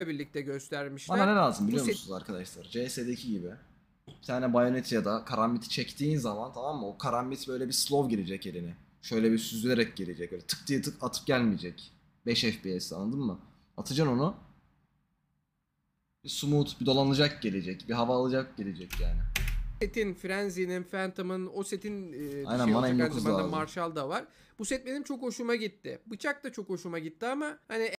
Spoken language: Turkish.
birlikte göstermişler. Bana ne lazım biliyor Bu musunuz arkadaşlar? CS'deki gibi bir tane bayonet ya da karambiti çektiğin zaman tamam mı? O karambit böyle bir slow girecek eline. Şöyle bir süzülerek gelecek. Böyle tık diye tık atıp gelmeyecek. 5 FPS anladın mı? Atacaksın onu. Bir smooth, bir dolanacak gelecek. Bir hava alacak gelecek yani. Setin, Frenzy'nin, Phantom'ın, o setin e, Aynen, şey bana olacak, aynı zamanda Marshall da var. Bu set benim çok hoşuma gitti. Bıçak da çok hoşuma gitti ama hani